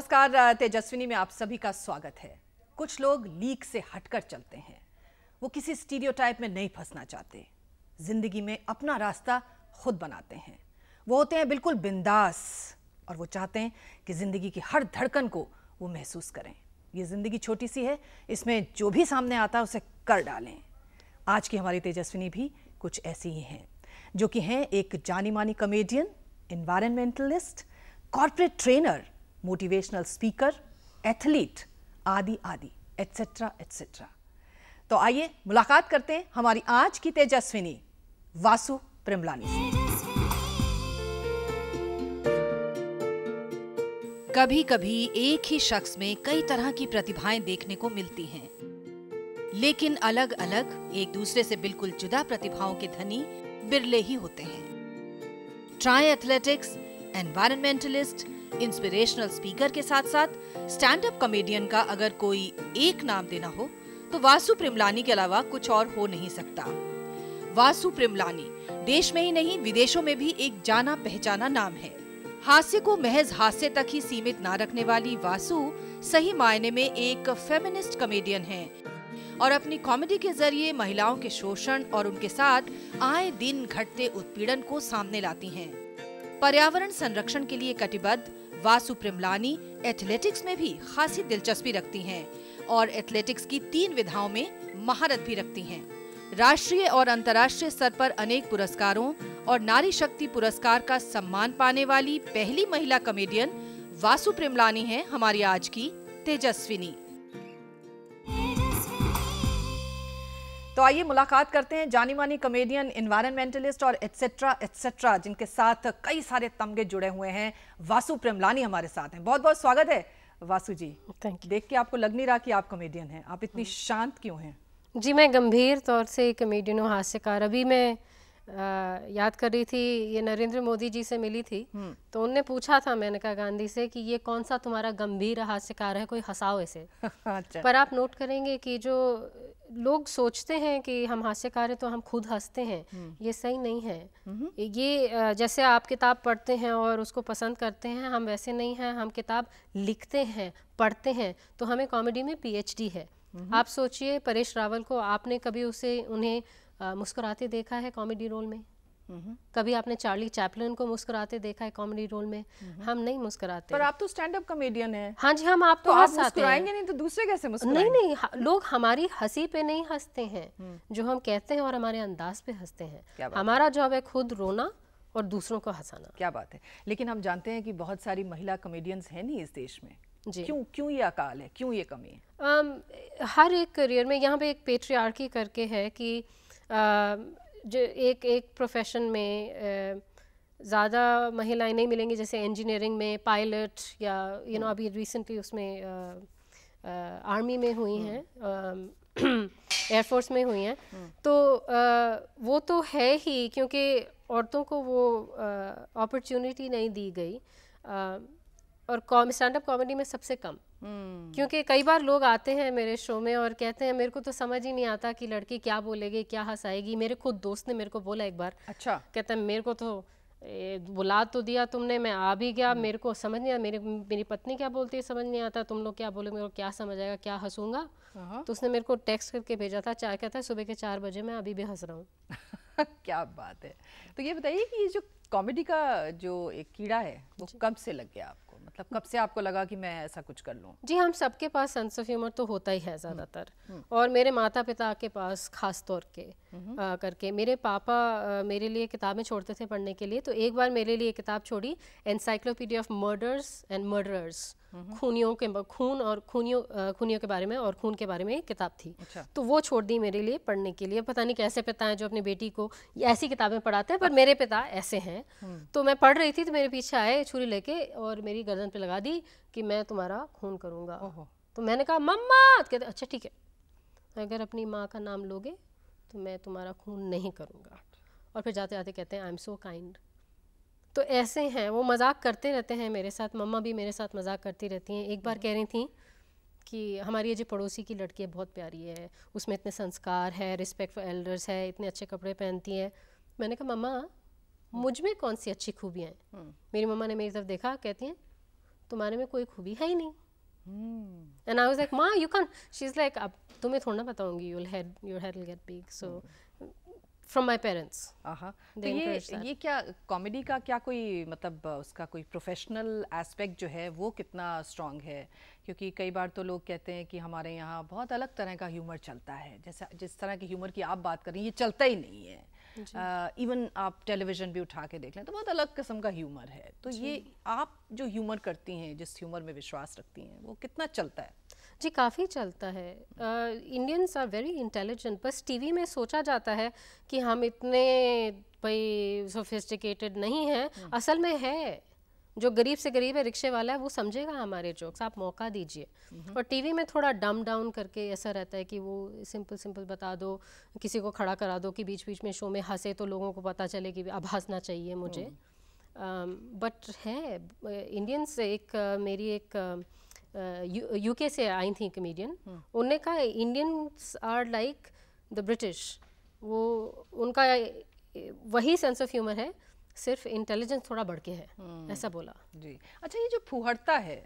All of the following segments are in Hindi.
नमस्कार तेजस्विनी में आप सभी का स्वागत है कुछ लोग लीक से हटकर चलते हैं वो किसी स्टीरियोटाइप में नहीं फंसना चाहते जिंदगी में अपना रास्ता खुद बनाते हैं वो होते हैं बिल्कुल बिंदास और वो चाहते हैं कि ज़िंदगी की हर धड़कन को वो महसूस करें ये ज़िंदगी छोटी सी है इसमें जो भी सामने आता है उसे कर डालें आज की हमारी तेजस्विनी भी कुछ ऐसी ही हैं जो कि हैं एक जानी मानी comedian environmentalist corporate trainer motivational speaker athlete आदि आदि एट्सेट्रा एटसेट्रा तो आइए मुलाकात करते हैं हमारी आज की तेजस्विनी वासु प्रेमलानी से कभी कभी एक ही शख्स में कई तरह की प्रतिभाएं देखने को मिलती हैं लेकिन अलग अलग एक दूसरे से बिल्कुल जुदा प्रतिभाओं के धनी बिरले ही होते हैं triathletics environmentalist inspirational speaker के साथ साथ स्टैंड अप कॉमेडियन का अगर कोई एक नाम देना हो तो वासु प्रेमलानी के अलावा कुछ और हो नहीं सकता वासु प्रेमलानी देश में ही नहीं विदेशों में भी एक जाना पहचाना नाम है हास्य को महज हास्य तक ही सीमित ना रखने वाली वासु सही मायने में एक फेमिनिस्ट कॉमेडियन है और अपनी कॉमेडी के जरिए महिलाओं के शोषण और उनके साथ आए दिन घटते उत्पीड़न को सामने लाती हैं। पर्यावरण संरक्षण के लिए कटिबद्ध वासु प्रेमलानी एथलेटिक्स में भी खासी दिलचस्पी रखती हैं और एथलेटिक्स की तीन विधाओं में महारत भी रखती हैं राष्ट्रीय और अंतर्राष्ट्रीय स्तर पर अनेक पुरस्कारों और नारी शक्ति पुरस्कार का सम्मान पाने वाली पहली महिला कमेडियन वासु प्रेमलानी है हमारी आज की तेजस्विनी तो आइए मुलाकात करते हैं जानी मानी कमेडियन इन्वायरमेंटलिस्ट और एटसेट्रा एटसेट्रा जिनके साथ कई सारे तमगे जुड़े हुए हैं वासु प्रेमलानी हमारे साथ हैं बहुत बहुत स्वागत है वासु जी थैंक यू देख के आपको लग नहीं रहा कि आप कॉमेडियन हैं आप इतनी हम्म। शांत क्यों हैं जी मैं गंभीर तौर से कॉमेडियन हूँ हास्यकार अभी मैं आ, याद कर रही थी ये नरेंद्र मोदी जी से मिली थी हम्म। तो उनने पूछा था मैंने कहा गांधी से कि ये कौन सा तुम्हारा गंभीर हास्यकार है कोई हंसाओ इसे अच्छा। पर आप नोट करेंगे कि जो लोग सोचते हैं कि हम हास्यकार हैं तो हम खुद हंसते हैं हम्म। ये सही नहीं है हम्म। ये जैसे आप किताब पढ़ते हैं और उसको पसंद करते हैं हम वैसे नहीं हैं हम किताब लिखते हैं पढ़ते हैं तो हमें कॉमेडी में पीएचडी है हम्म। आप सोचिए परेश रावल को आपने कभी उसे उन्हें मुस्कुराते देखा है कॉमेडी रोल में कभी आपने चार्ली चैपलिन को मुस्कुराते देखा है कॉमेडी रोल में हम नहीं मुस्कुराते पर आप तो स्टैंड अप कॉमेडियन है हाँ जी हम आप तो आप मुस्कुराएंगे नहीं तो दूसरे कैसे मुस्कुराएंगे नहीं नहीं लोग हमारी हंसी पे नहीं हंसते हैं हम्म। जो हम कहते हैं और हमारे अंदाज पे हंसते हैं हमारा जॉब है खुद रोना और दूसरों को हंसाना क्या बात है लेकिन हम जानते हैं कि बहुत सारी महिला कॉमेडियंस हैं नहीं इस देश में जी क्यों क्यों ये अकाल है क्यों ये कमी है um, हर एक करियर में यहाँ पे एक पेट्रियार्की करके है कि जो एक एक प्रोफेशन में ज़्यादा महिलाएं नहीं मिलेंगी जैसे इंजीनियरिंग में पायलट या यू नो अभी रिसेंटली उसमें आ, आ, आर्मी में हुई हैं एयरफोर्स में हुई हैं तो आ, वो तो है ही क्योंकि औरतों को वो अपॉर्चुनिटी नहीं दी गई और स्टैंड अप कॉमेडी में सबसे कम हम्म। क्योंकि कई बार लोग आते हैं मेरे शो में और कहते हैं मेरे को तो समझ ही नहीं आता कि लड़की क्या बोलेगी क्या हंसाएगी मेरे खुद दोस्त ने मेरे को बोला एक बार अच्छा कहते हैं मेरे को तो बुला तो दिया तुमने मैं आ भी गया हम्म। मेरे को समझ नहीं आया मेरी पत्नी क्या बोलती है समझ नहीं आता तुम लोग क्या बोलोगे मेरे को क्या समझ आएगा क्या हंसूंगा हाँ। तो उसने मेरे को टेक्स्ट करके भेजा था चार कहता है सुबह के चार बजे मैं अभी भी हंस रहा हूँ क्या बात है तो ये बताइए कि ये जो कॉमेडी का जो एक कीड़ा है वो कब से लग गया आपको तब कब से आपको लगा कि मैं ऐसा कुछ कर लूँ जी हम सबके पास सेंस ऑफ ह्यूमर तो होता ही है हम्म, ज़्यादातर हम्म। और मेरे माता पिता के पास ख़ास तौर के आ, हम्म। करके मेरे पापा आ, मेरे लिए किताबें छोड़ते थे पढ़ने के लिए तो एक बार मेरे लिए किताब छोड़ी encyclopedia of murders and murderers hmm. खूनियों के खून और खूनियों खूनियों के बारे में और खून के बारे में किताब थी अच्छा। तो वो छोड़ दी मेरे लिए पढ़ने के लिए पता नहीं कैसे पिता हैं जो अपनी बेटी को ऐसी किताबें पढ़ाते हैं पर मेरे पिता ऐसे हैं हम्म। तो मैं पढ़ रही थी तो मेरे पीछे आए छुरी लेके और मेरी गर्दन पे लगा दी कि मैं तुम्हारा खून करूँगा तो मैंने कहा मम्मा तो कहते अच्छा ठीक है अगर अपनी माँ का नाम लोगे तो मैं तुम्हारा खून नहीं करूँगा और फिर जाते जाते कहते हैं आई एम सो काइंड तो ऐसे हैं वो मजाक करते रहते हैं मेरे साथ मम्मा भी मेरे साथ मजाक करती रहती हैं एक बार हम्म। कह रही थी कि हमारी ये जो पड़ोसी की लड़की है बहुत प्यारी है उसमें इतने संस्कार है रिस्पेक्ट फॉर एल्डर्स है इतने अच्छे कपड़े पहनती है मैंने कहा मम्मा हम्म। मुझ में कौन सी अच्छी खूबियाँ हैं हम्म। मेरी मम्मा ने मेरी तरफ देखा कहती हैं तुम्हारे में कोई खूबी है ही नहीं एंड आई वाज लाइक माँ you can she is like अब तुम्हें थोड़ा ना बताऊँगी you'll head your head will get big so from my parents तो ये ये क्या कॉमेडी का क्या कोई मतलब उसका कोई प्रोफेशनल एस्पेक्ट जो है वो कितना स्ट्रांग है क्योंकि कई बार तो लोग कहते हैं कि हमारे यहाँ बहुत अलग तरह का ह्यूमर चलता है जैसे जिस तरह के ह्यूमर की आप बात करें ये चलता ही नहीं है इवन uh, आप टेलीविजन भी उठा के देख लें तो बहुत अलग किस्म का ह्यूमर है तो ये आप जो ह्यूमर करती हैं जिस ह्यूमर में विश्वास रखती हैं वो कितना चलता है जी काफ़ी चलता है इंडियंस आर वेरी इंटेलिजेंट बस टीवी में सोचा जाता है कि हम इतने भाई सोफिस्टिकेटेड नहीं हैं हम्म। असल में है जो गरीब से गरीब है रिक्शे वाला है वो समझेगा हमारे जोक्स आप मौका दीजिए हम्म। और टीवी में थोड़ा डम डाउन करके ऐसा रहता है कि वो सिंपल सिंपल बता दो किसी को खड़ा करा दो कि बीच बीच में शो में हंसे तो लोगों को पता चले कि अब हंसना चाहिए मुझे बट हम्म। है इंडियंस एक मेरी एक यूके uh, uh, से आई थी कमेडियन hmm. उन्होंने कहा Indians are like the British वो उनका वही सेंस ऑफ ह्यूमर है सिर्फ इंटेलिजेंस थोड़ा बढ़ के है hmm. ऐसा बोला जी अच्छा ये जो फुहरता है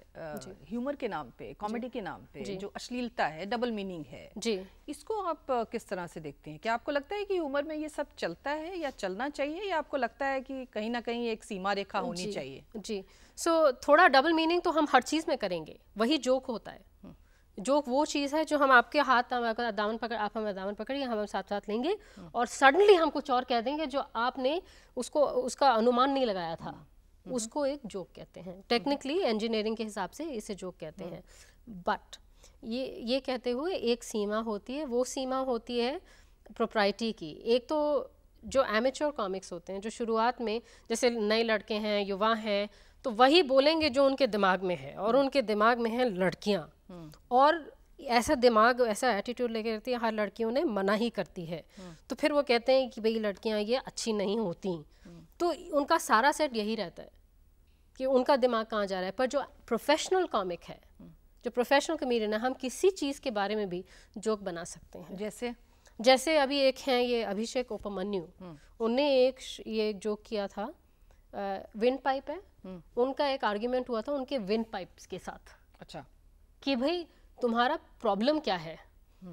ह्यूमर uh, के नाम पे कॉमेडी के नाम पे जो अश्लीलता है डबल मीनिंग है जी इसको आप किस तरह से देखते हैं क्या आपको लगता है कि ह्यूमर में ये सब चलता है या चलना चाहिए या आपको लगता है कि कहीं ना कहीं एक सीमा रेखा होनी चाहिए जी सो so, थोड़ा डबल मीनिंग तो हम हर चीज़ में करेंगे वही जोक होता है जोक वो चीज़ है जो हम आपके हाथ अगर दामन पकड़ आप हमें दामन पकड़िए हम साथ साथ लेंगे और सडनली हम कुछ और कह देंगे जो आपने उसको उसका अनुमान नहीं लगाया था उसको एक जोक कहते हैं टेक्निकली इंजीनियरिंग के हिसाब से इसे जोक कहते हैं बट ये ये कहते हुए एक सीमा होती है वो सीमा होती है प्रोप्राइटी की एक तो जो एमेच्योर कॉमिक्स होते हैं जो शुरुआत में जैसे नए लड़के हैं युवा हैं तो वही बोलेंगे जो उनके दिमाग में है और उनके दिमाग में है लड़कियाँ हम्म। और ऐसा दिमाग ऐसा एटीट्यूड लेके रहती है हर लड़कियों ने मना ही करती है हम्म। तो फिर वो कहते हैं कि भाई लड़कियाँ ये अच्छी नहीं होती हम्म। तो उनका सारा सेट यही रहता है कि उनका दिमाग कहाँ जा रहा है पर जो प्रोफेशनल कॉमिक है जो प्रोफेशनल कमीडियन है हम किसी चीज़ के बारे में भी जोक बना सकते हैं जैसे जैसे अभी एक हैं ये अभिषेक उपमन्यु उनने एक ये जोक किया था विंड पाइप है हम्म। उनका एक आर्ग्यूमेंट हुआ था उनके विंड पाइप्स के साथ अच्छा कि भाई तुम्हारा प्रॉब्लम क्या है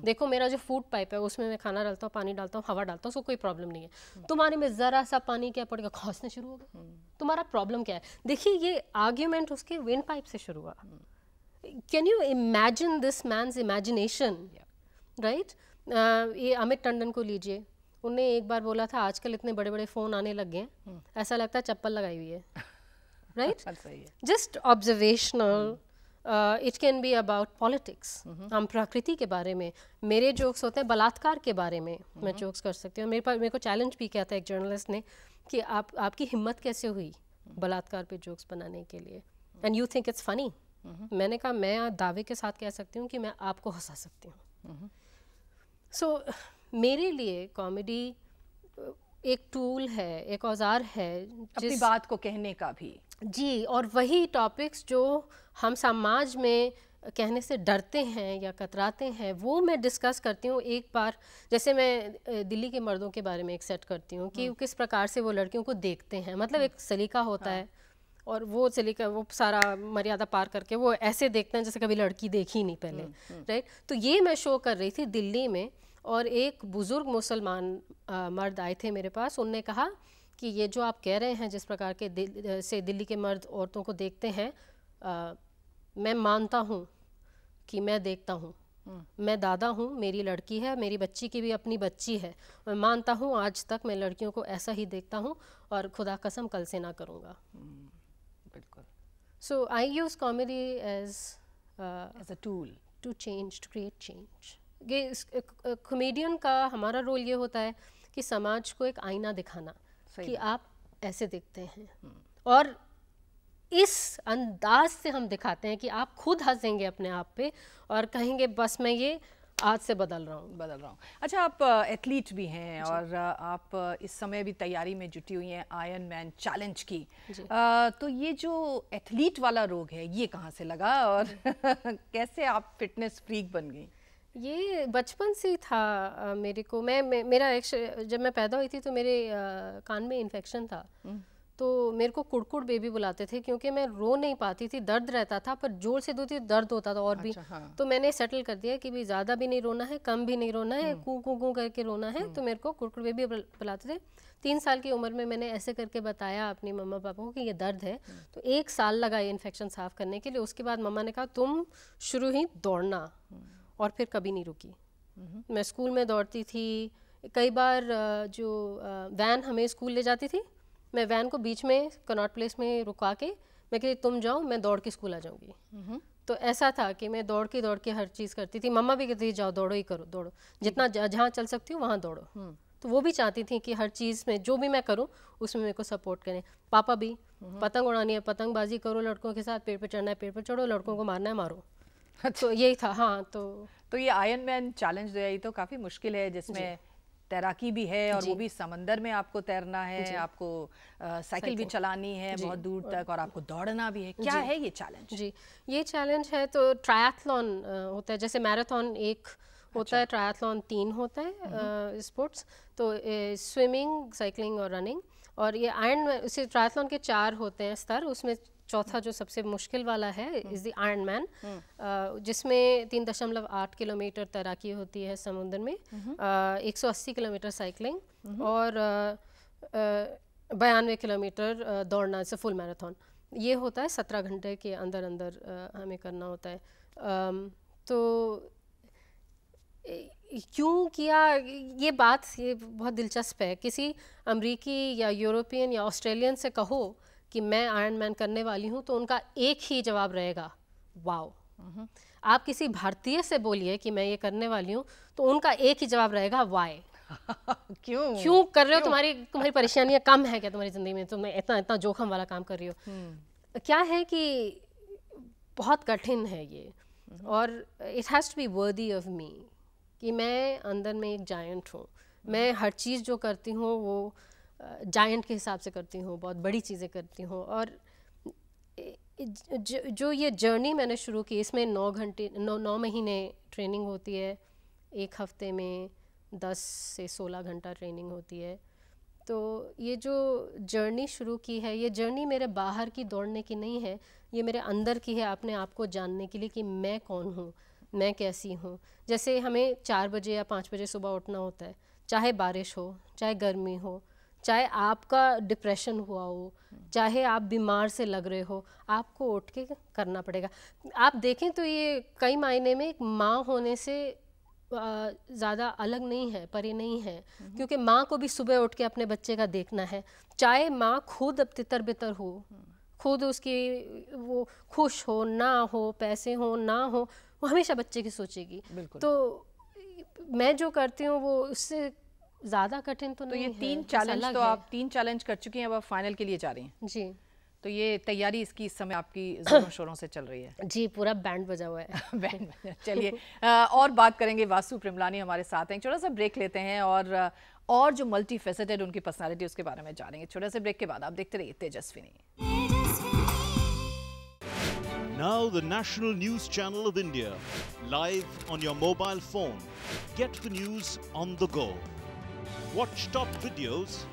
देखो मेरा जो फूड पाइप है उसमें मैं खाना डालता हूँ पानी डालता हूँ हवा डालता हूँ उसको कोई प्रॉब्लम नहीं है हम्म। तुम्हारे में ज़रा सा पानी क्या पड़ेगा खोसने शुरू हो गया हम्म। तुम्हारा प्रॉब्लम क्या है देखिए ये आर्ग्यूमेंट उसके विंड पाइप से शुरू हुआ can you imagine this man's imagination right ये अमित टंडन को लीजिए उनने एक बार बोला था आजकल इतने बड़े बड़े फ़ोन आने लग गए ऐसा लगता है चप्पल लगाई हुई है right? Just observational. It can be about politics हम प्रकृति के बारे में मेरे जोक्स होते हैं बलात्कार के बारे में mm -hmm. मैं जोक्स mm-hmm. कर सकती हूँ मेरे पास मेरे को चैलेंज भी किया था एक जर्नलिस्ट ने कि आप आपकी हिम्मत कैसे हुई mm -hmm. बलात्कार पे जोक्स बनाने के लिए and you think it's funny मैंने कहा मैं दावे के साथ कह सकती हूँ कि मैं आपको हंसा सकती हूँ सो mm-hmm. so, मेरे लिए कॉमेडी एक टूल है एक औजार है अपनी बात को कहने का भी जी और वही टॉपिक्स जो हम समाज में कहने से डरते हैं या कतराते हैं वो मैं डिस्कस करती हूँ एक बार जैसे मैं दिल्ली के मर्दों के बारे में एक सेट करती हूँ कि हम्म। किस प्रकार से वो लड़कियों को देखते हैं मतलब हम्म। एक सलीका होता हाँ। है और वो सलीका वो सारा मर्यादा पार करके वो ऐसे देखते हैं जैसे कभी लड़की देखी नहीं पहले राइट हम्म, तो ये मैं शो कर रही थी दिल्ली में और एक बुज़ुर्ग मुसलमान मर्द आए थे मेरे पास उनने कहा कि ये जो आप कह रहे हैं जिस प्रकार के दिल, से दिल्ली के मर्द औरतों को देखते हैं आ, मैं मानता हूँ कि मैं देखता हूँ हम्म। मैं दादा हूँ मेरी लड़की है मेरी बच्ची की भी अपनी बच्ची है मैं मानता हूँ आज तक मैं लड़कियों को ऐसा ही देखता हूँ और खुदा कसम कल से ना करूँगा हम्म, बिल्कुल so I use comedy as as a tool to change to create change comedian का हमारा रोल ये होता है कि समाज को एक आईना दिखाना कि आप ऐसे दिखते हैं और इस अंदाज से हम दिखाते हैं कि आप खुद हंसेंगे अपने आप पे और कहेंगे बस मैं ये आज से बदल रहा हूँ बदल रहा हूँ अच्छा आप एथलीट भी हैं और आप इस समय भी तैयारी में जुटी हुई हैं आयरन मैन चैलेंज की आ, तो ये जो एथलीट वाला रोग है ये कहाँ से लगा और कैसे आप फिटनेस फ्रीक बन गई ये बचपन से था मेरे को मैं, मेरा जब मैं पैदा हुई थी तो मेरे आ, कान में इन्फेक्शन था हम्म। तो मेरे को कुड़कुड़ बेबी बुलाते थे क्योंकि मैं रो नहीं पाती थी दर्द रहता था पर जोर से दो थी दर्द होता था और अच्छा, भी हाँ। तो मैंने सेटल कर दिया कि भाई ज़्यादा भी नहीं रोना है कम भी नहीं रोना है कू कू कू करके रोना है हम्म। तो मेरे को कुड़कुड़ बेबी बुलाते थे तीन साल की उम्र में मैंने ऐसे करके बताया अपनी मम्मा पापा को कि ये दर्द है हम्म। तो एक साल लगा ये इन्फेक्शन साफ़ करने के लिए उसके बाद मम्मा ने कहा तुम शुरू ही दौड़ना और फिर कभी नहीं रुकी हम्म। मैं स्कूल में दौड़ती थी कई बार जो वैन हमें स्कूल ले जाती थी मैं वैन को बीच में कनॉट प्लेस में रुका के मैं कहती तुम जाओ मैं दौड़ के स्कूल आ जाऊँगी हम्म। तो ऐसा था कि मैं दौड़ के दौड़ के हर चीज़ करती थी मम्मा भी कहती थी जाओ दौड़ो ही करो दौड़ो जितना जहाँ चल सकती हूँ वहाँ दौड़ो हम्म। तो वो भी चाहती थी कि हर चीज़ में जो भी मैं करूँ उसमें मेरे को सपोर्ट करें पापा भी पतंग उड़ानी है पतंगबाजी करो लड़कों के साथ पेड़ पर चढ़ना है पेड़ पर चढ़ो लड़कों को मारना है मारो तो यही था हाँ तो तो ये आयन मैन चैलेंज ये तो काफ़ी मुश्किल है जिसमें तैराकी भी है और वो भी समंदर में आपको तैरना है आपको साइकिल भी चलानी है बहुत दूर तक और आपको दौड़ना भी है क्या है ये चैलेंज जी ये चैलेंज है तो ट्रायथलॉन होता है जैसे मैराथन एक होता अच्छा। है ट्रायथलॉन तीन होता है स्पोर्ट्स हम्म। तो स्विमिंग साइकिलिंग और रनिंग और ये आयरन उसे ट्रायथलॉन के चार होते हैं स्तर उसमें चौथा जो सबसे मुश्किल वाला है इज़ द आयरन मैन जिसमें तीन दशमलव आठ किलोमीटर तैराकी होती है समुद्र में हम्म। एक सौ अस्सी किलोमीटर साइकिलिंग हम्म। और बयानवे किलोमीटर दौड़ना से फुल मैराथन ये होता है सत्रह घंटे के अंदर अंदर हमें करना होता है तो क्यों किया ये बात ये बहुत दिलचस्प है किसी अमेरिकी या यूरोपियन या ऑस्ट्रेलियन से कहो कि मैं आयरन मैन करने वाली हूँ तो उनका एक ही जवाब रहेगा वाओ आप किसी भारतीय से बोलिए कि मैं ये करने वाली हूँ तो उनका एक ही जवाब रहेगा वाई क्यों क्यों कर रहे हो तुम्हारी तुम्हारी परेशानियाँ कम है क्या तुम्हारी ज़िंदगी में तुम तो इतना इतना जोखम वाला काम कर रही हो हम्म। क्या है कि बहुत कठिन है ये हम्म। और it has to be worthy of me कि मैं अंदर में एक जायंट हूँ हम्म। मैं हर चीज़ जो करती हूँ वो जायंट के हिसाब से करती हूँ बहुत बड़ी चीज़ें करती हूँ और जो ये जर्नी मैंने शुरू की इसमें नौ घंटे नौ नौ महीने ट्रेनिंग होती है एक हफ्ते में दस से सोलह घंटा ट्रेनिंग होती है तो ये जो जर्नी शुरू की है ये जर्नी मेरे बाहर की दौड़ने की नहीं है ये मेरे अंदर की है अपने आप को जानने के लिए कि मैं कौन हूँ मैं कैसी हूँ जैसे हमें चार बजे या पाँच बजे सुबह उठना होता है चाहे बारिश हो चाहे गर्मी हो चाहे आपका डिप्रेशन हुआ हो चाहे आप बीमार से लग रहे हो आपको उठ के करना पड़ेगा आप देखें तो ये कई मायने में एक माँ होने से ज़्यादा अलग नहीं है परे नहीं है हम्म। क्योंकि माँ को भी सुबह उठ के अपने बच्चे का देखना है चाहे माँ खुद अब तितर बितर हो हम्म। खुद उसकी वो खुश हो ना हो पैसे हो ना हो वो हमेशा बच्चे की सोचेगी तो मैं जो करती हूँ वो उससे ज़्यादा कठिन तो, तो नहीं ये तीन चैलेंज तो आप तीन चैलेंज कर चुकी हैं अब आप फाइनल के लिए जा रही हैं जी तो ये तैयारी इसकी इस समय आपकी जोरों शोरों से चल रही है जी पूरा बैंड बजा हुआ है बैंड चलिए और बात करेंगे वासु प्रिमलानी हमारे साथ हैं छोटा सा ब्रेक लेते हैं और और जो मल्टी फेसेटेड उनकी पर्सनालिटी उसके बारे में जानेंगे छोटा सा ब्रेक के बाद आप देखते रहिए तेजस्वी Tejaswini Now the national news channel of India, live on your mobile phone. Get the news on the go. watch top videos,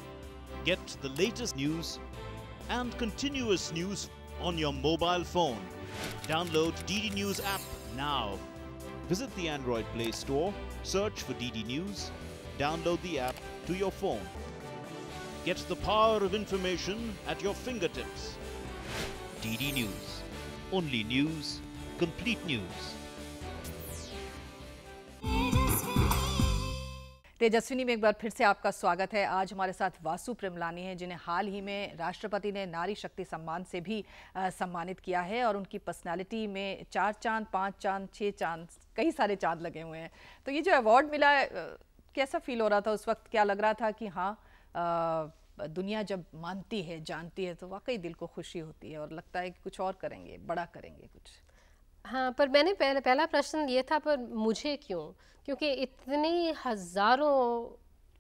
get the latest news and continuous news on your mobile phone. Download DD News app now. Visit the Android Play Store, search for DD News, download the app to your phone. Get the power of information at your fingertips. DD News. Only news, complete news. Tejaswini में एक बार फिर से आपका स्वागत है आज हमारे साथ वासु प्रेमलानी हैं जिन्हें हाल ही में राष्ट्रपति ने नारी शक्ति सम्मान से भी आ, सम्मानित किया है और उनकी पर्सनालिटी में चार चांद पाँच चांद छः चांद कई सारे चांद लगे हुए हैं तो ये जो अवार्ड मिला कैसा फील हो रहा था उस वक्त क्या लग रहा था कि हाँ आ, दुनिया जब मानती है जानती है तो वाकई दिल को खुशी होती है और लगता है कि कुछ और करेंगे बड़ा करेंगे कुछ हाँ पर मैंने पहले पहला प्रश्न ये था पर मुझे क्यों क्योंकि इतनी हज़ारों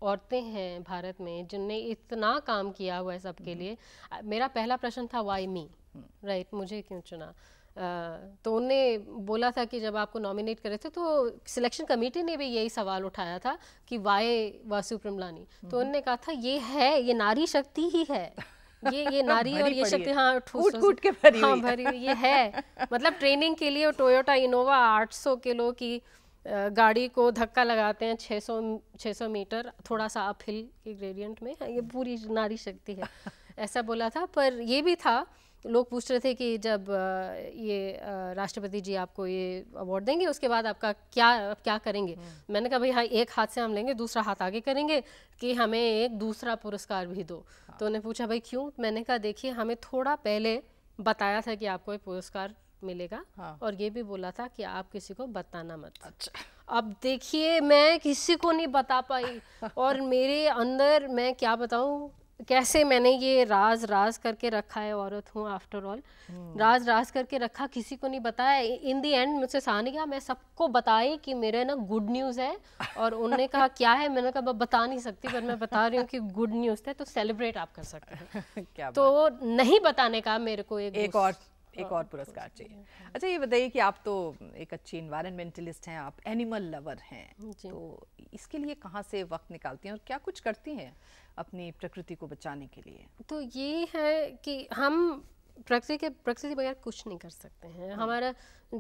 औरतें हैं भारत में जिनने इतना काम किया हुआ है सबके हम्म। लिए मेरा पहला प्रश्न था वाई मी राइट मुझे क्यों चुना तो उनने बोला था कि जब आपको नॉमिनेट करे थे तो सिलेक्शन कमेटी ने भी यही सवाल उठाया था कि वाई वासु प्रमलानी तो हम्म। उनने कहा था ये है ये नारी शक्ति ही है ये ये नारी और ये शक्ति हाँ ठूस कूट के भरी हाँ भरी ये है मतलब ट्रेनिंग के लिए टोयोटा इनोवा 800 किलो की गाड़ी को धक्का लगाते हैं 600 600 मीटर थोड़ा सा अपहिल के ग्रेडियंट में हाँ, ये पूरी नारी शक्ति है ऐसा बोला था पर ये भी था तो लोग पूछ रहे थे कि जब ये राष्ट्रपति जी आपको ये अवार्ड देंगे उसके बाद आपका क्या क्या करेंगे हम्म। मैंने कहा भाई हाँ एक हाथ से हम लेंगे दूसरा हाथ आगे करेंगे कि हमें एक दूसरा पुरस्कार भी दो हाँ। तो उन्हें पूछा भाई क्यों मैंने कहा देखिए हमें थोड़ा पहले बताया था कि आपको ये पुरस्कार मिलेगा हाँ। और ये भी बोला था कि आप किसी को बताना मत अच्छा अब देखिए मैं किसी को नहीं बता पाई और मेरे अंदर मैं क्या बताऊं कैसे मैंने ये राज राज करके रखा है औरत हूँ आफ्टर हम्म। ऑल राज राज करके रखा किसी को नहीं बताया इन दी एंड मुझसे सहा नहीं गया मैं सबको बताई कि मेरे ना गुड न्यूज़ है और उन्होंने कहा क्या है मैंने कहा बता नहीं सकती पर मैं बता रही हूँ कि गुड न्यूज़ थे तो सेलिब्रेट आप कर सकते हैं तो नहीं बताने का मेरे को एक, एक और एक और पुरस्कार चाहिए अच्छा ये बताइए कि आप तो एक अच्छी इन्वायरमेंटलिस्ट हैं आप एनिमल लवर हैं तो इसके लिए कहाँ से वक्त निकालती हैं और क्या कुछ करती हैं अपनी प्रकृति को बचाने के लिए तो ये है कि हम प्रकृति के प्रकृति बगैर कुछ नहीं कर सकते हैं हम्म। हमारा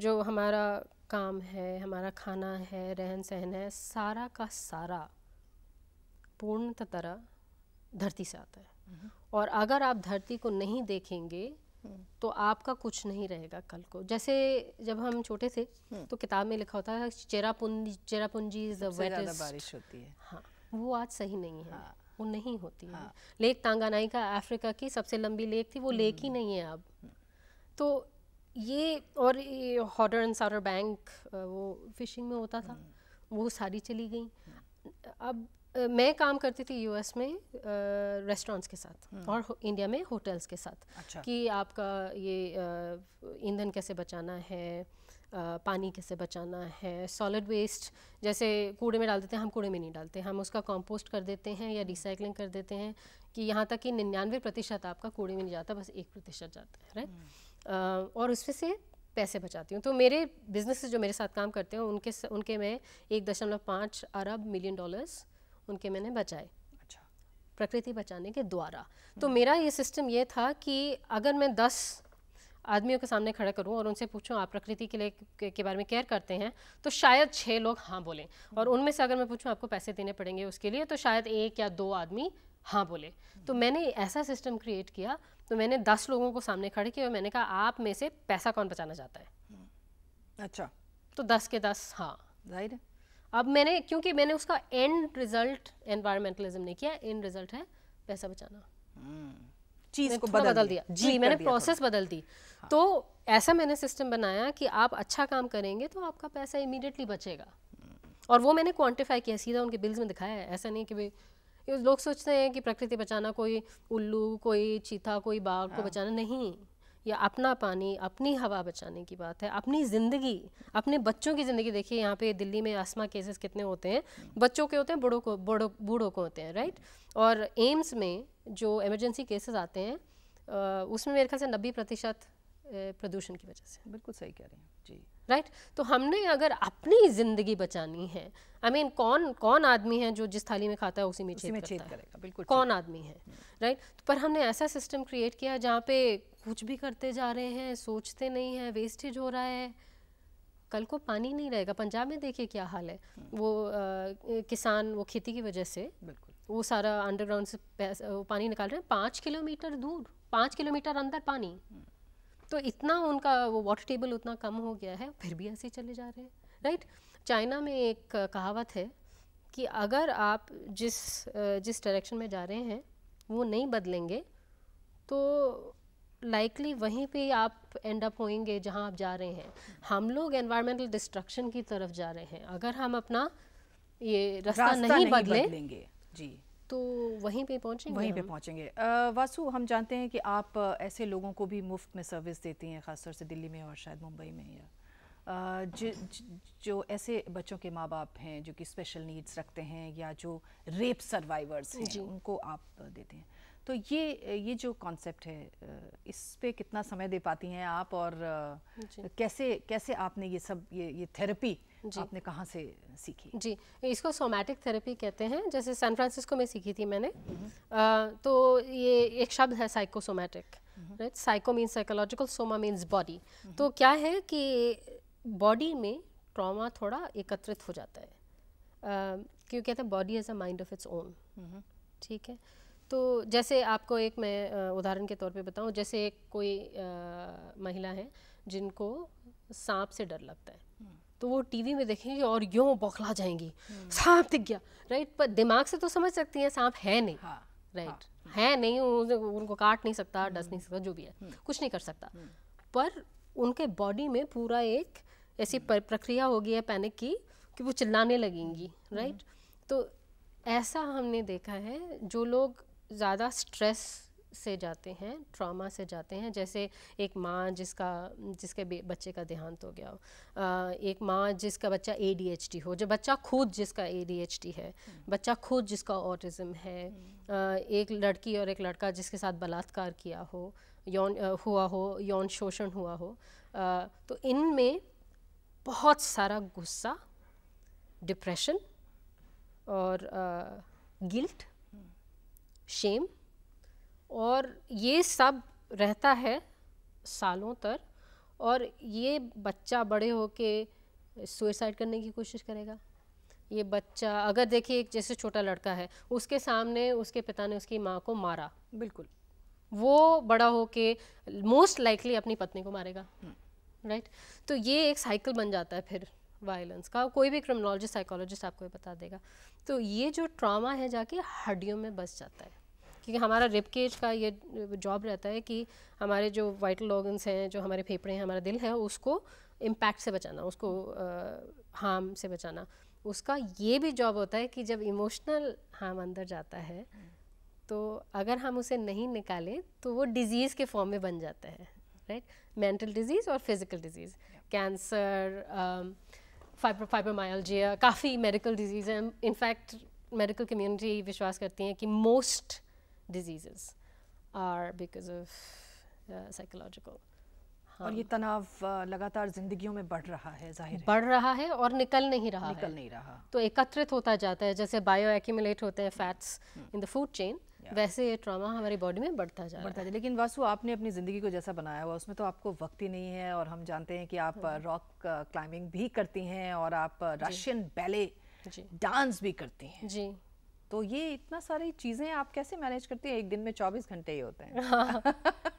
जो हमारा काम है हमारा खाना है रहन सहन है सारा का सारा पूर्ण तरह धरती से आता है हम्म। और अगर आप धरती को नहीं देखेंगे तो आपका कुछ नहीं रहेगा कल को जैसे जब हम छोटे थे हम्म। तो किताब में लिखा होता है चेरापुंजी चेरापुंजी इज बारिश होती है हाँ वो आज सही नहीं है हाँ। वो नहीं होती है हाँ। लेक तांगानाई का अफ्रीका की सबसे लंबी लेक थी वो लेक ही हम्म। नहीं है अब हम्म। तो ये और हॉडर एंड साडर बैंक वो फिशिंग में होता था वो सारी चली गई अब मैं काम करती थी यूएस में रेस्टोरेंट्स के साथ हम्म। और इंडिया में होटल्स के साथ अच्छा। कि आपका ये ईंधन कैसे बचाना है पानी कैसे बचाना है सॉलिड वेस्ट जैसे कूड़े में डाल देते हैं हम कूड़े में नहीं डालते हम उसका कंपोस्ट कर देते हैं या रिसाइकलिंग हम्म। कर देते हैं कि यहाँ तक कि निन्यानवे प्रतिशत आपका कूड़े में नहीं जाता बस एक प्रतिशत जाता है राइट हम्म। और उसमें से पैसे बचाती हूँ तो मेरे बिजनेस जो मेरे साथ काम करते हैं उनके उनके मैं एक दशमलव पाँच अरब मिलियन डॉलर्स उनके मैंने बचाए अच्छा प्रकृति बचाने के द्वारा तो हम्म। मेरा ये सिस्टम ये था कि अगर मैं दस आदमियों के सामने खड़ा करूं और उनसे पूछूं आप प्रकृति के लिए के, बारे में केयर करते हैं तो शायद छः लोग हाँ बोलें और हम्म। उनमें से अगर मैं पूछूं आपको पैसे देने पड़ेंगे उसके लिए तो शायद एक या दो आदमी हाँ बोले तो हम्म। मैंने ऐसा सिस्टम क्रिएट किया तो मैंने दस लोगों को सामने खड़े किया और मैंने कहा आप में से पैसा कौन बचाना चाहता है अच्छा तो दस के दस हाँ राइट अब मैंने क्योंकि मैंने उसका एंड रिजल्ट एनवायरमेंटलिज्म नहीं किया एंड रिजल्ट है पैसा बचाना हम्म, चीज को बदल, बदल दिया जी मैंने प्रोसेस बदल दी हाँ। तो ऐसा मैंने सिस्टम बनाया कि आप अच्छा काम करेंगे तो आपका पैसा इमीडिएटली बचेगा हम्म। और वो मैंने क्वान्टिफाई किया सीधा उनके बिल्स में दिखाया है ऐसा नहीं कि भाई लोग सोचते हैं कि प्रकृति बचाना कोई उल्लू कोई चीता कोई बाघ को हाँ। बचाना नहीं या अपना पानी अपनी हवा बचाने की बात है अपनी ज़िंदगी अपने बच्चों की ज़िंदगी देखिए यहाँ पे दिल्ली में आसमा केसेस कितने होते हैं बच्चों के होते हैं बूढ़ों को बूढ़ों बूढ़ों को होते हैं राइट और एम्स में जो एमरजेंसी केसेस आते हैं उसमें मेरे ख्याल से नब्बे प्रतिशत प्रदूषण की वजह से बिल्कुल सही कह रहे हैं जी राइट right? तो हमने अगर अपनी ज़िंदगी बचानी है आई I मीन mean, कौन कौन आदमी है जो जिस थाली में खाता है उसी में छेद करता है बिल्कुल कौन आदमी है राइट right? तो पर हमने ऐसा सिस्टम क्रिएट किया जहाँ पे कुछ भी करते जा रहे हैं सोचते नहीं हैं वेस्टेज हो रहा है कल को पानी नहीं रहेगा पंजाब में देखिए क्या हाल है वो आ, किसान वो खेती की वजह से वो सारा अंडरग्राउंड से पानी निकाल रहे हैं पाँच किलोमीटर दूर पाँच किलोमीटर अंदर पानी तो इतना उनका वो वाटर टेबल उतना कम हो गया है फिर भी ऐसे ही चले जा रहे हैं राइट चाइना में एक कहावत है कि अगर आप जिस जिस डायरेक्शन में जा रहे हैं वो नहीं बदलेंगे तो लाइकली वहीं पे आप एंड अप होंगे जहां आप जा रहे हैं हम लोग एनवायरमेंटल डिस्ट्रक्शन की तरफ जा रहे हैं अगर हम अपना ये रास्ता, नहीं, नहीं बदले, बदलेंगे जी तो वहीं पे पहुंचेंगे वहीं पे पहुंचेंगे वासु हम जानते हैं कि आप ऐसे लोगों को भी मुफ्त में सर्विस देती हैं ख़ासतौर से दिल्ली में और शायद मुंबई में या जो, जो ऐसे बच्चों के माँ बाप हैं जो कि स्पेशल नीड्स रखते हैं या जो रेप सर्वाइवर्स हैं उनको आप देते हैं तो ये ये जो कॉन्सेप्ट है इस पे कितना समय दे पाती हैं आप और कैसे कैसे आपने ये सब ये ये थेरेपी जी आपने कहाँ से सीखी जी इसको सोमैटिक थेरेपी कहते हैं जैसे सैन फ्रांसिस्को में सीखी थी मैंने आ, हम्म। तो ये एक शब्द है psychosomatic right psycho means psychological soma means body तो क्या है कि बॉडी में ट्रॉमा थोड़ा एकत्रित हो जाता है क्यों कहते हैं body is a mind of its own ठीक है तो जैसे आपको एक मैं उदाहरण के तौर पे बताऊं जैसे एक कोई आ, महिला है जिनको सांप से डर लगता है हम्म। तो वो टीवी में देखेंगे और यूँ बौखला जाएंगी हम्म। सांप दिख गया राइट पर दिमाग से तो समझ सकती हैं सांप है नहीं हाँ, राइट हाँ, हाँ, है नहीं उनको काट नहीं सकता डस नहीं हम्म। सकता जो भी है कुछ नहीं कर सकता पर उनके बॉडी में पूरा एक ऐसी प्रक्रिया हो गई है पैनिक की कि वो चिल्लाने लगेंगी राइट तो ऐसा हमने देखा है जो लोग ज़्यादा स्ट्रेस से जाते हैं ट्रॉमा से जाते हैं जैसे एक माँ जिसका जिसके बच्चे का देहांत हो गया हो एक माँ जिसका बच्चा ए हो जो बच्चा खुद जिसका ए है हम्म। बच्चा खुद जिसका ऑटिज़म है हम्म। एक लड़की और एक लड़का जिसके साथ बलात्कार किया हो यौन हुआ हो यौन शोषण हुआ हो तो तो इनमें बहुत सारा गुस्सा डिप्रेशन और गिल्ट शेम और ये सब रहता है सालों तक और ये बच्चा बड़े हो के सुसाइड करने की कोशिश करेगा ये बच्चा अगर देखिए एक जैसे छोटा लड़का है उसके सामने उसके पिता ने उसकी माँ को मारा बिल्कुल वो बड़ा हो के मोस्ट लाइकली अपनी पत्नी को मारेगा राइट हम्म। right? तो ये एक साइकिल बन जाता है फिर वायलेंस का कोई भी क्रिमिनोलॉजिस्ट साइकोलॉजिस्ट आपको ये बता देगा तो ये जो ट्रामा है जाके हड्डियों में बस जाता है क्योंकि हमारा रिप केज का ये जॉब रहता है कि हमारे जो वाइटल ऑर्गन्स हैं जो हमारे फेफड़े हैं हमारा दिल है उसको इम्पैक्ट से बचाना उसको हार्म से बचाना उसका ये भी जॉब होता है कि जब इमोशनल हार्म अंदर जाता है तो अगर हम उसे नहीं निकालें तो वो डिज़ीज़ के फॉर्म में बन जाता है राइट मेंटल डिजीज़ और फिज़िकल डिजीज़ कैंसर फाइब्रोमायल्जिया काफ़ी मेडिकल डिजीज़ हैं इनफैक्ट मेडिकल कम्युनिटी विश्वास करती हैं कि most disease are because of psychological और ये तनाव uh, लगातार जिंदगियों में बढ़ रहा है जाहिर बढ़ रहा है और निकल नहीं रहा निकल नहीं रहा तो एकत्रित होता जाता है जैसे बायो एक्यूमुलेट होते हैं fats in the food chain गया वैसे ये ट्रॉमा हमारी बॉडी में बढ़ता जा बढ़ता है लेकिन वासु आपने अपनी ज़िंदगी को जैसा बनाया हुआ उसमें तो आपको वक्त ही नहीं है और हम जानते हैं कि आप रॉक हम्म। क्लाइंबिंग uh, भी करती हैं और आप रशियन बैले डांस भी करती हैं जी तो ये इतना सारी चीज़ें आप कैसे मैनेज करती हैं एक दिन में 24 घंटे ही होते हैं हाँ,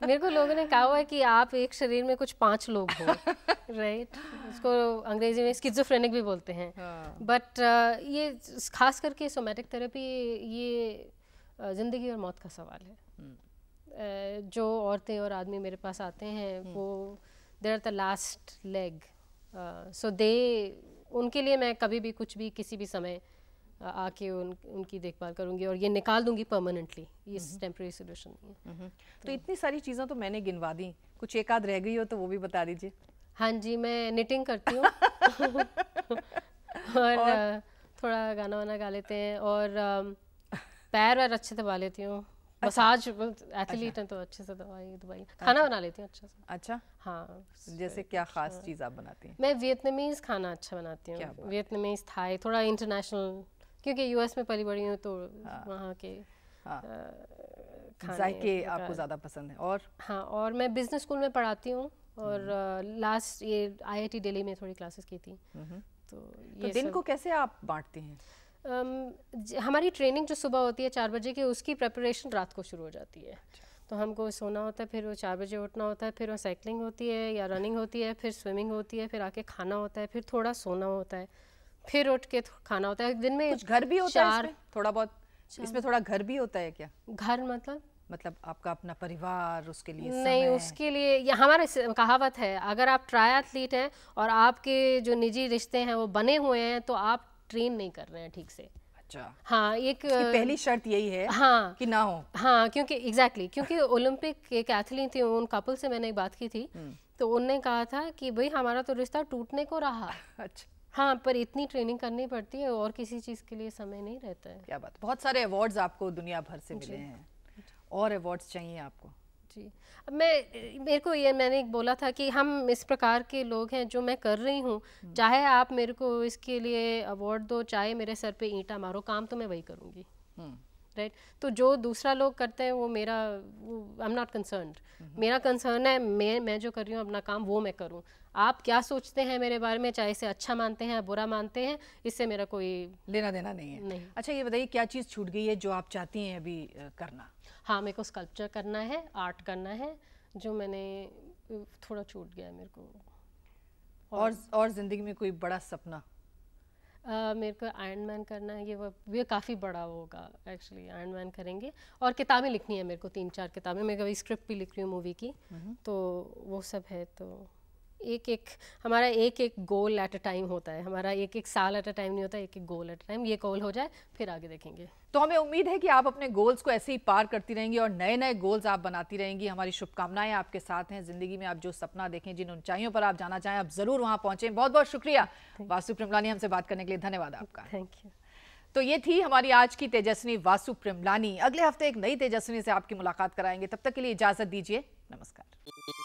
मेरे को लोगों ने कहा हुआ है कि आप एक शरीर में कुछ पांच लोग हो राइट इसको अंग्रेजी में स्किजोफ्रेनिक भी बोलते हैं बट हाँ. uh, ये खास करके सोमेटिक थेरेपी ये ज़िंदगी और मौत का सवाल है हम्म। जो औरतें और आदमी मेरे पास आते हैं हम्म। वो there are the last leg so they उनके लिए मैं कभी भी कुछ भी किसी भी समय आके उन उनकी देखभाल करूंगी और ये निकाल दूंगी परमानेंटली ये टेम्प्रेरी हम्म। सोल्यूशन तो, तो इतनी सारी चीज़ें तो मैंने गिनवा दी कुछ एक आध रह गई हो तो वो भी बता दीजिए हाँ जी मैं निटिंग करती हूँ और, और थोड़ा गाना वाना गा लेते हैं और पैर वैर अच्छे दबा लेती हूँ अच्छा। मसाज एथलीट अच्छा। हैं तो अच्छे से दवाई दवाई खाना बना लेती हूँ अच्छे से अच्छा हाँ जैसे क्या खास चीज़ आप बनाती हैं मैं वियतनामीज़ खाना अच्छा बनाती हूँ वियतनामीज़ थाई थोड़ा इंटरनेशनल क्योंकि यूएस में पली बड़ी हूँ तो हाँ। वहाँ के हाँ। जायके आपको ज़्यादा पसंद है और हाँ और मैं बिजनेस स्कूल में पढ़ाती हूँ और हम्म। लास्ट ये आईआईटी दिल्ली में थोड़ी क्लासेस की थी हम्म। तो, तो दिन को कैसे आप बांटती हैं हमारी ट्रेनिंग जो सुबह होती है चार बजे की उसकी प्रेपरेशन रात को शुरू हो जाती है अच्छा। तो हमको सोना होता है फिर वो चार बजे उठना होता है फिर वो साइकिलिंग होती है या रनिंग होती है फिर स्विमिंग होती है फिर आके खाना होता है फिर थोड़ा सोना होता है फिर उठ के खाना होता है दिन में कुछ घर भी होता चार, है थोड़ा बहुत इसमें थोड़ा घर भी होता है क्या घर मतलब मतलब आपका अपना परिवार उसके लिए नहीं समय। उसके लिए या हमारे कहावत है अगर आप ट्राई एथलीट हैं और आपके जो निजी रिश्ते हैं वो बने हुए हैं तो आप ट्रेन नहीं कर रहे हैं ठीक से अच्छा हाँ एक पहली शर्त यही है हाँ कि ना हो हाँ क्योंकि एग्जैक्टली exactly, क्योंकि ओलंपिक एक एथलीट थी उन कपल से मैंने बात की थी हम्म। तो उनने कहा था कि भाई हमारा तो रिश्ता टूटने को रहा अच्छा हाँ पर इतनी ट्रेनिंग करनी पड़ती है और किसी चीज़ के लिए समय नहीं रहता है क्या बात बहुत सारे अवार्ड्स आपको दुनिया भर से मिले हैं और अवार्ड्स चाहिए आपको जी अब मैं मेरे को ये मैंने एक बोला था कि हम इस प्रकार के लोग हैं जो मैं कर रही हूँ हम्म। चाहे आप मेरे को इसके लिए अवार्ड दो चाहे मेरे सर पे ईंटा मारो काम तो मैं वही करूँगी राइट हम्म। right? तो जो दूसरा लोग करते हैं वो मेरा आई एम नॉट कंसर्न मेरा कंसर्न है मैं मैं जो कर रही हूँ अपना काम वो मैं करूँ आप क्या सोचते हैं मेरे बारे में चाहे इसे अच्छा मानते हैं बुरा मानते हैं इससे मेरा कोई लेना देना नहीं है नहीं अच्छा ये बताइए क्या चीज़ छूट गई है जो आप चाहती हैं अभी करना हाँ मेरे को स्कल्पचर करना है आर्ट करना है जो मैंने थोड़ा छूट गया है मेरे को और और ज़िंदगी में कोई बड़ा सपना Uh, मेरे को आयरन मैन करना है ये वो ये काफ़ी बड़ा होगा एक्चुअली आयरन मैन करेंगे और किताबें लिखनी है मेरे को तीन चार किताबें मैं कभी स्क्रिप्ट भी लिख रही हूँ मूवी की हम्म। तो वो सब है तो एक एक हमारा एक एक गोल एट अ टाइम होता है हमारा एक एक साल एट अ टाइम नहीं होता एक एक गोल एट अ टाइम ये गोल हो जाए फिर आगे देखेंगे तो हमें उम्मीद है कि आप अपने गोल्स को ऐसे ही पार करती रहेंगी और नए नए गोल्स आप बनाती रहेंगी हमारी शुभकामनाएं आपके साथ हैं जिंदगी में आप जो सपना देखें जिन ऊंचाइयों पर आप जाना चाहें आप जरूर वहाँ पहुंचे बहुत बहुत शुक्रिया वासु प्रिमलानी हमसे बात करने के लिए धन्यवाद आपका थैंक यू तो ये थी हमारी आज की तेजस्वी वासु प्रिमलानी अगले हफ्ते एक नई तेजस्वी से आपकी मुलाकात कराएंगे तब तक के लिए इजाजत दीजिए नमस्कार